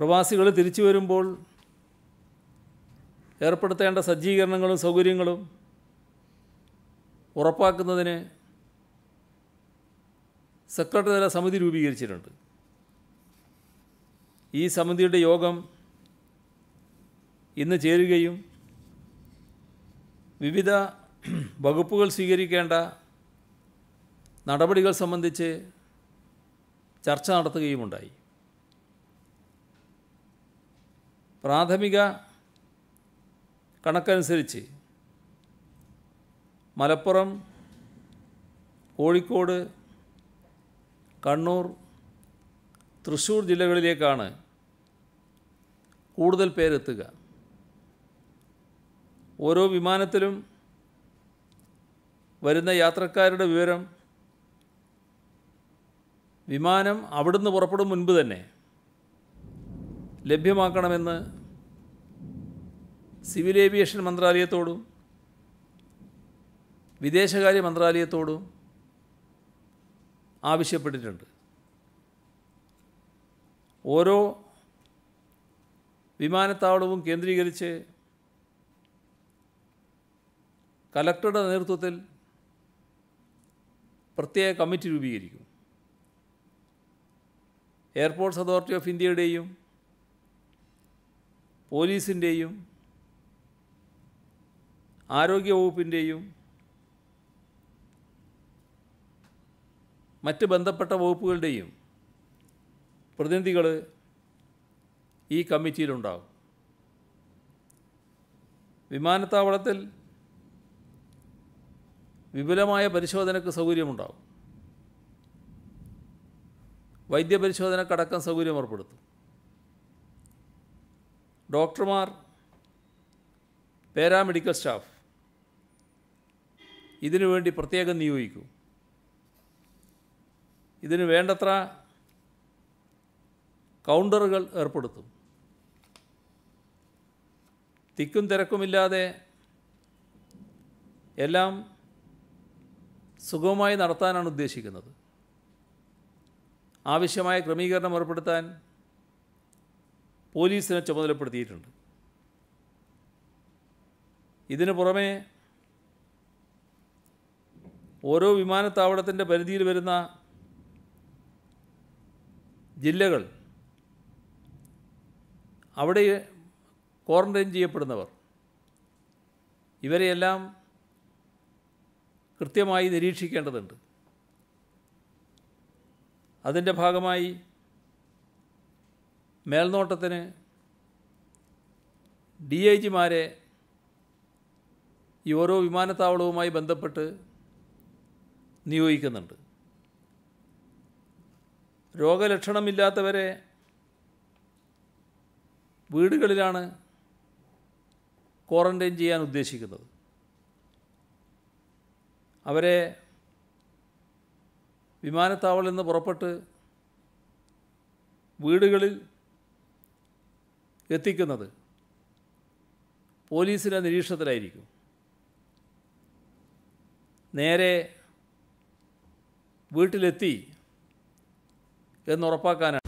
പ്രവാസികൾ തിരിച്ചു വരുമ്പോൾ ഏർപ്പെടുത്തേണ്ട സജ്ജീകരണങ്ങളും സൗകര്യങ്ങളും ഉറപ്പാക്കുന്നതിന് സെക്രട്ടറി തല സമിതി രൂപീകരിച്ചിട്ടുണ്ട് ഈ സമിതിയുടെ യോഗം ഇന്ന് ചേരുകയും വിവിധ വകുപ്പുകൾ സ്വീകരിക്കേണ്ട നടപടികൾ സംബന്ധിച്ച് ചർച്ച നടത്തുകയുമുണ്ടായി പ്രാഥമിക കണക്കനുസരിച്ച് മലപ്പുറം കോഴിക്കോട് കണ്ണൂർ തൃശ്ശൂർ ജില്ലകളിലേക്കാണ് കൂടുതൽ പേരെത്തുക ഓരോ വിമാനത്തിലും വരുന്ന യാത്രക്കാരുടെ വിവരം വിമാനം അവിടുന്ന് പുറപ്പെടും മുൻപ് തന്നെ ലഭ്യമാക്കണമെന്ന് സിവിൽ ഏവിയേഷൻ മന്ത്രാലയത്തോടും വിദേശകാര്യ മന്ത്രാലയത്തോടും ആവശ്യപ്പെട്ടിട്ടുണ്ട് ഓരോ വിമാനത്താവളവും കേന്ദ്രീകരിച്ച് കലക്ടറുടെ നേതൃത്വത്തിൽ പ്രത്യേക കമ്മിറ്റി രൂപീകരിക്കും എയർപോർട്ട്സ് അതോറിറ്റി ഓഫ് ഇന്ത്യയുടെയും പോലീസിൻ്റെയും ആരോഗ്യവകുപ്പിൻ്റെയും മറ്റ് ബന്ധപ്പെട്ട വകുപ്പുകളുടെയും പ്രതിനിധികൾ ഈ കമ്മിറ്റിയിലുണ്ടാകും വിമാനത്താവളത്തിൽ വിപുലമായ പരിശോധനയ്ക്ക് സൗകര്യമുണ്ടാകും വൈദ്യപരിശോധനക്കടക്കം സൗകര്യം ഏർപ്പെടുത്തും ഡോക്ടർമാർ പാരാമെഡിക്കൽ സ്റ്റാഫ് ഇതിനു വേണ്ടി പ്രത്യേകം നിയോഗിക്കൂ ഇതിന് വേണ്ടത്ര കൗണ്ടറുകൾ ഏർപ്പെടുത്തും തിക്കും തിരക്കുമില്ലാതെ എല്ലാം സുഗമമായി നടത്താനാണ് ഉദ്ദേശിക്കുന്നത് ആവശ്യമായ ക്രമീകരണം ഏർപ്പെടുത്താൻ പോലീസിനെ ചുമതലപ്പെടുത്തിയിട്ടുണ്ട് ഇതിനു പുറമെ ഓരോ വിമാനത്താവളത്തിൻ്റെ പരിധിയിൽ വരുന്ന ജില്ലകൾ അവിടെ ക്വാറന്റൈൻ ചെയ്യപ്പെടുന്നവർ ഇവരെയെല്ലാം കൃത്യമായി നിരീക്ഷിക്കേണ്ടതുണ്ട് അതിൻ്റെ ഭാഗമായി മേൽനോട്ടത്തിന് ഡി ഐ ജിമാരെ ഈ ഓരോ വിമാനത്താവളവുമായി ബന്ധപ്പെട്ട് നിയോഗിക്കുന്നുണ്ട് രോഗലക്ഷണമില്ലാത്തവരെ വീടുകളിലാണ് ക്വാറൻറ്റൈൻ ചെയ്യാൻ ഉദ്ദേശിക്കുന്നത് അവരെ വിമാനത്താവളിൽ നിന്ന് പുറപ്പെട്ട് വീടുകളിൽ എത്തിക്കുന്നത് പോലീസിൻ്റെ നിരീക്ഷണത്തിലായിരിക്കും നേരെ വീട്ടിലെത്തി എന്നുറപ്പാക്കാനാണ്